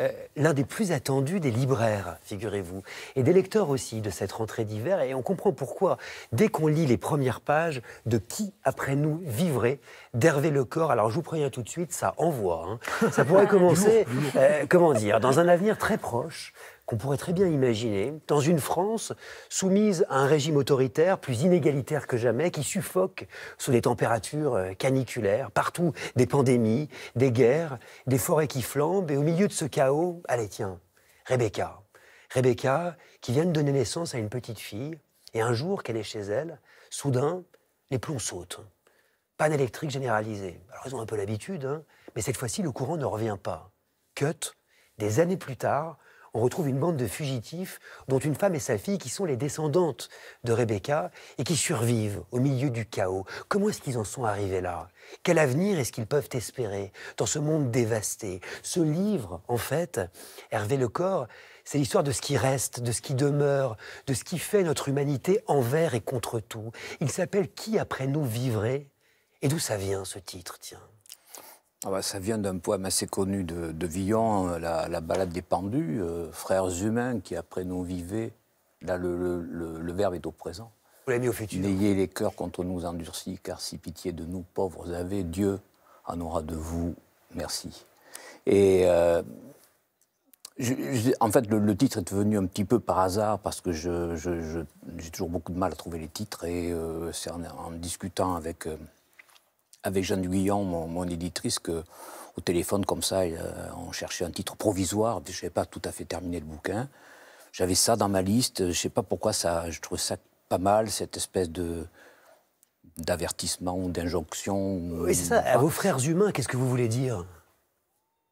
Euh, l'un des plus attendus des libraires, figurez-vous, et des lecteurs aussi de cette rentrée d'hiver. Et on comprend pourquoi, dès qu'on lit les premières pages de Qui après nous vivrait d'Hervé Lecor. Alors je vous préviens tout de suite, ça envoie. Hein. Ça pourrait commencer, euh, comment dire, dans un avenir très proche, qu'on pourrait très bien imaginer dans une France soumise à un régime autoritaire plus inégalitaire que jamais, qui suffoque sous des températures euh, caniculaires, partout des pandémies, des guerres, des forêts qui flambent, et au milieu de ce chaos, allez tiens, Rebecca. Rebecca qui vient de donner naissance à une petite fille, et un jour qu'elle est chez elle, soudain, les plombs sautent. Panne électrique généralisée. Alors ils ont un peu l'habitude, hein, mais cette fois-ci, le courant ne revient pas. Cut, des années plus tard, on retrouve une bande de fugitifs, dont une femme et sa fille qui sont les descendantes de Rebecca et qui survivent au milieu du chaos. Comment est-ce qu'ils en sont arrivés là Quel avenir est-ce qu'ils peuvent espérer dans ce monde dévasté Ce livre, en fait, Hervé Le Lecor, c'est l'histoire de ce qui reste, de ce qui demeure, de ce qui fait notre humanité envers et contre tout. Il s'appelle Qui après nous vivrait Et d'où ça vient ce titre, tiens ah bah, ça vient d'un poème assez connu de, Villon, euh, la, balade des pendus, euh, frères humains qui après nous vivaient. Là, le, verbe est au présent. Vous l'avez mis au futur. N'ayez les cœurs contre nous endurcis, car si pitié de nous pauvres avez, Dieu en aura de vous merci. Et euh, en fait, le, titre est venu un petit peu par hasard parce que j'ai toujours beaucoup de mal à trouver les titres et c'est en, discutant avec avec Jeanne Guyon, mon, mon, éditrice, que au téléphone comme ça, euh, on cherchait un titre provisoire. Je n'avais pas tout à fait terminé le bouquin. J'avais ça dans ma liste. Je ne sais pas pourquoi ça. Je trouve ça pas mal cette espèce de d'avertissement ou d'injonction. Oui, ça. À vos frères humains, qu'est-ce que vous voulez dire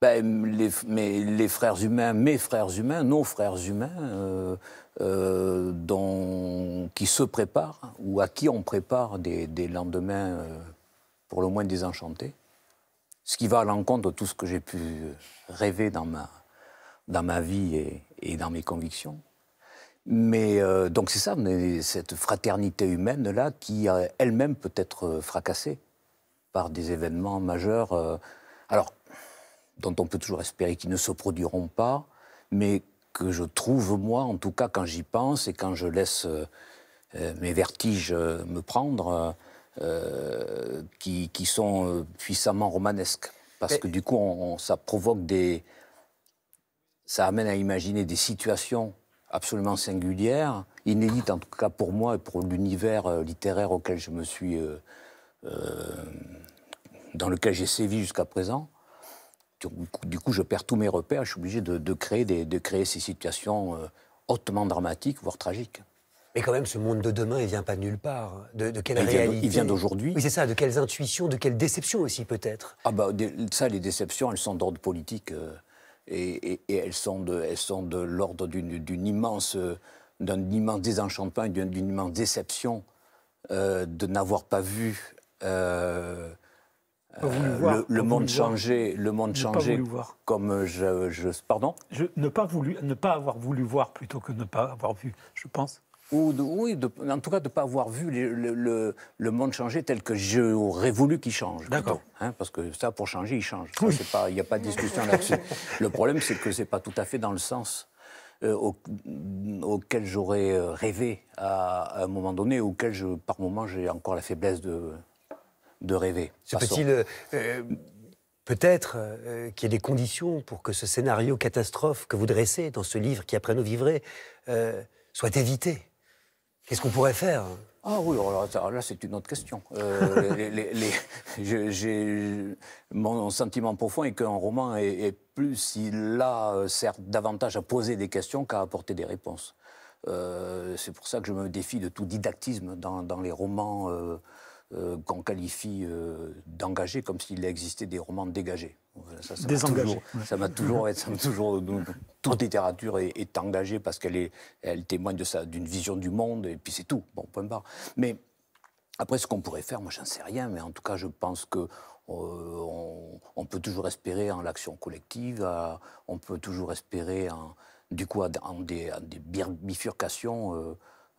ben, les, mais les frères humains, mes frères humains, nos frères humains, euh, euh, dont, qui se préparent ou à qui on prépare des, lendemains pour le moins désenchanté, ce qui va à l'encontre de tout ce que j'ai pu euh, rêver dans ma, dans ma vie et, dans mes convictions. Mais euh, donc c'est ça, cette fraternité humaine-là qui euh, elle-même peut être fracassée par des événements majeurs, alors, dont on peut toujours espérer qu'ils ne se produiront pas, mais que je trouve, moi, en tout cas, quand j'y pense et quand je laisse mes vertiges me prendre, euh, qui, sont euh, puissamment romanesques. Parce que du coup, ça provoque des. Ça amène à imaginer des situations absolument singulières, inédites en tout cas pour moi et pour l'univers euh, littéraire auquel je me suis. dans lequel j'ai sévi jusqu'à présent. Du coup, je perds tous mes repères, je suis obligé de, créer, de créer ces situations hautement dramatiques, voire tragiques. Mais quand même, ce monde de demain, il vient pas de nulle part. De, quelle il réalité vient Il vient d'aujourd'hui. Oui, c'est ça. De quelles intuitions, de quelles déceptions aussi, peut-être Ah bah ça, les déceptions, elles sont d'ordre politique euh, et, elles sont de, elles sont de l'ordre d'une immense, d'un immense désenchantement, d'une immense déception euh, de n'avoir pas vu. Euh, le, monde changer, le, monde changer, comme je, pardon. Je, ne pas voulu, ne pas avoir voulu voir plutôt que ne pas avoir vu, je pense ou oui, en tout cas de ne pas avoir vu le, monde changer tel que j'aurais voulu qu'il change. D'accord. Hein, parce que ça, pour changer, il change. Il n'y a pas de discussion là-dessus. Le problème, c'est que ce n'est pas tout à fait dans le sens euh, auquel j'aurais euh, rêvé à, un moment donné, auquel, par moment, j'ai encore la faiblesse de, de rêver. peut-il euh, peut-être qu'il y a des conditions pour que ce scénario catastrophe que vous dressez dans ce livre qui après nous vivrait soit évité Qu'est-ce qu'on pourrait faire ah oui, oh alors, là, c'est une autre question. Euh, les, mon sentiment profond est qu'un roman est, est, plus, il a, sert euh, davantage à poser des questions qu'à apporter des réponses. Euh, c'est pour ça que je me défie de tout didactisme dans, les romans. Euh, qu'on qualifie euh, d'engagé comme s'il existait des romans dégagés. Ça, ça toujours, être ça toujours, toujours euh, toute littérature est, engagée parce qu'elle est, elle témoigne de ça, d'une vision du monde et puis c'est tout. Bon, point barre. Mais après, ce qu'on pourrait faire, moi, j'en sais rien, mais en tout cas, je pense que on, peut toujours espérer en l'action collective, on peut toujours espérer en, du coup en des bifurcations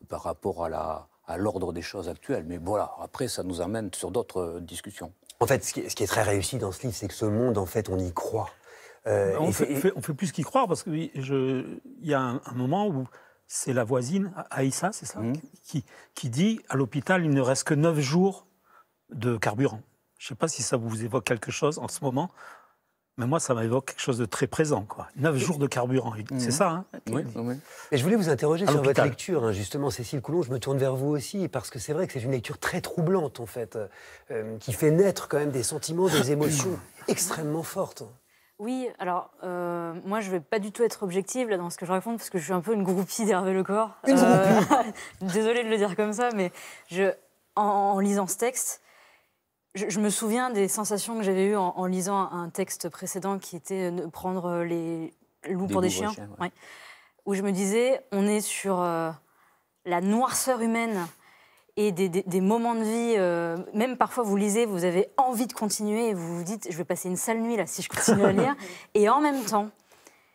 par rapport à la à l'ordre des choses actuelles. Mais voilà, après, ça nous amène sur d'autres euh, discussions. En fait, ce qui, est très réussi dans ce livre, c'est que ce monde, en fait, on y croit. Euh, ben, on, fait, plus qu'y croire parce qu'il y a un, moment où c'est la voisine, Aïssa, c'est ça, mhm. qui, qui dit à l'hôpital, il ne reste que 9 jours de carburant. Je ne sais pas si ça vous évoque quelque chose en ce moment. Mais moi, ça m'évoque quelque chose de très présent. Quoi. 9 jours de carburant, c'est mhm. ça. Hein oui. Et je voulais vous interroger sur votre lecture, hein. justement, Cécile Coulon. Je me tourne vers vous aussi, parce que c'est vrai que c'est une lecture très troublante, en fait, euh, qui fait naître quand même des sentiments, des émotions extrêmement fortes. Hein. Oui, alors euh, moi je vais pas du tout être objective là dans ce que je raconte parce que je suis un peu une groupie d'Hervé corps Une euh, Désolée de le dire comme ça, mais je, en lisant ce texte, je, me souviens des sensations que j'avais eues en, lisant un texte précédent qui était de euh, prendre euh, les loups pour des chiens, où je me disais, on est sur euh, la noirceur humaine et des, moments de vie, même parfois vous lisez, vous avez envie de continuer et vous vous dites, je vais passer une sale nuit là si je continue à lire. et en même temps,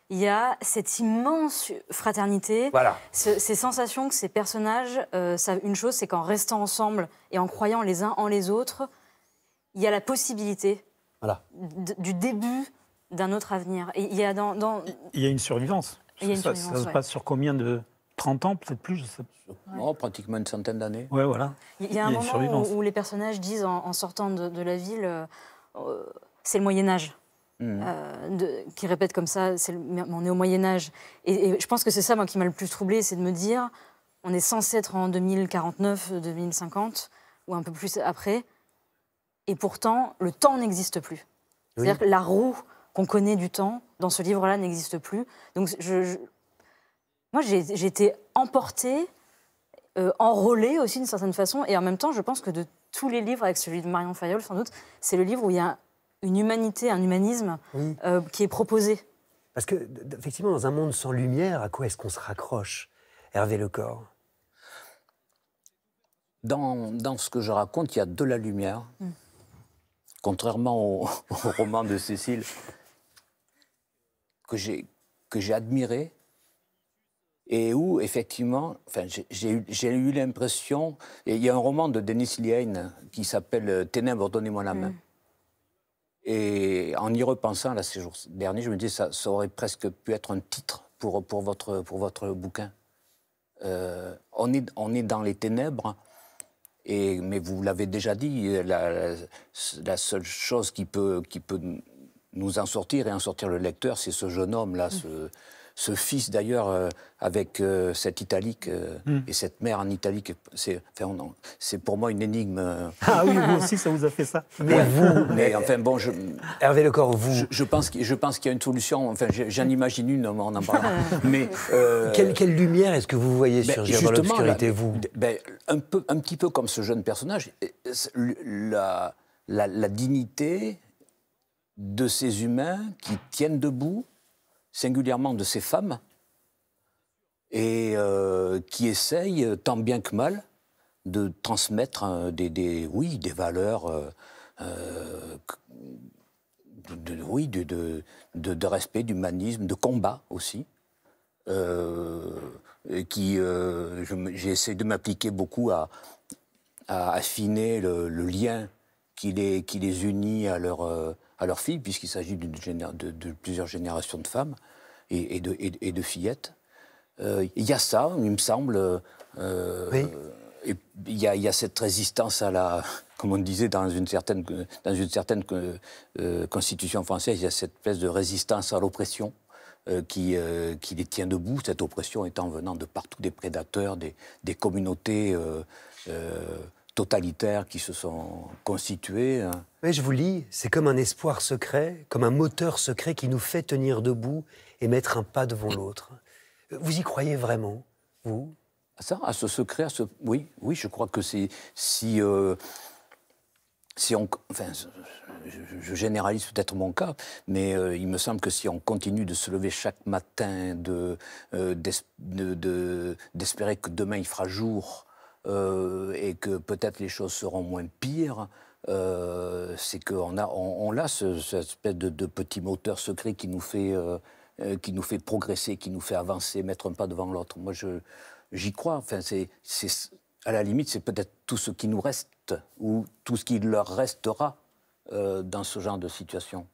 il y a cette immense fraternité, ces sensations que ces personnages, savent. une chose, c'est qu'en restant ensemble et en croyant les uns en les autres, il y a la possibilité voilà. du début d'un autre avenir. Et il, y a dans, il une survivance. ça, se passe sur combien de 30 ans, peut-être plus, pratiquement une centaine d'années. Ouais, voilà. Il y, a un moment où, les personnages disent, en, sortant de, la ville, euh, euh, c'est le Moyen Âge. Ils hmm. répètent euh, qui comme ça, on est au Moyen Âge. Et, je pense que c'est ça, moi, qui m'a le plus troublé, c'est de me dire, on est censé être en 2049, 2050, ou un peu plus après et pourtant le temps n'existe plus. C'est-à-dire que la roue qu'on connaît du temps dans ce livre-là n'existe plus. Donc je, moi j'ai été emportée, euh, enrôlée aussi d'une certaine façon, et en même temps je pense que de tous les livres, avec celui de Marion Fayol, sans doute, c'est le livre où il y a une humanité, un humanisme euh, qui est proposé. Parce que, effectivement, dans un monde sans lumière, à quoi est-ce qu'on se raccroche, Hervé Lecor dans, dans ce que je raconte, il y a de la lumière, mm contrairement au, roman de Cécile, que j'ai admiré et où, effectivement, enfin, j'ai eu l'impression. Il y a un roman de Denis Lien qui s'appelle Ténèbres, donnez-moi la main. Et en y repensant, là, ces jours derniers, je me dis, ça, ça aurait presque pu être un titre pour, pour, votre, pour votre bouquin. Euh, on, est, on est dans les ténèbres, mais vous l'avez déjà dit, la, seule chose qui peut, nous en sortir et en sortir le lecteur, c'est ce jeune homme-là, ce fils d'ailleurs euh, avec euh, cette italique euh, hmm. et cette mère en italique, c'est pour moi une énigme. Ah oui, vous aussi, ça vous a fait ça. Mais vous, mais enfin bon, Hervé Le Corps, vous. Je, je pense qu'il y a une solution. Enfin, j'en imagine une, on en parlera. mais quelle, quelle, lumière est-ce que vous voyez ben, sur surgir dans l'obscurité, vous ben, un peu, un petit peu comme ce jeune personnage, la dignité de ces humains qui tiennent debout singulièrement de ces femmes, et euh, qui essayent, tant bien que mal, de transmettre euh, des, oui, des valeurs, euh, de, oui, respect, d'humanisme, de combat aussi. qui j'ai de m'appliquer beaucoup à, affiner le, lien qui les unit à leur à leurs filles, puisqu'il s'agit de, de, plusieurs générations de femmes et, de, et, de, fillettes. Euh, il y a ça, il me semble. Euh, il y, a cette résistance à la, comme on disait dans une certaine, dans une certaine euh, euh constitution française, il y a cette espèce de résistance à l'oppression. qui, qui, les tient debout, cette oppression étant venant de partout des prédateurs, des, communautés euh, totalitaires qui se sont constitués. Mais hein. je vous lis, c'est comme un espoir secret, comme un moteur secret qui nous fait tenir debout et mettre un pas devant l'autre. Vous y croyez vraiment, vous à Ça, à ce secret, à ce... Oui, oui, je crois que c'est si euh, si on, enfin, je, généralise peut-être mon cas, mais euh, il me semble que si on continue de se lever chaque matin, de euh, d'espérer que demain il fera jour, euh, et que peut-être les choses seront moins pires. Euh, c'est qu'on a, on, ce, cette espèce de, petit moteur secret qui nous fait, euh, qui nous fait progresser, qui nous fait avancer, mettre un pas devant l'autre. Moi, je, j'y crois. Enfin, c'est, c'est, à la limite, c'est peut-être tout ce qui nous reste ou tout ce qui leur restera dans ce genre de situation.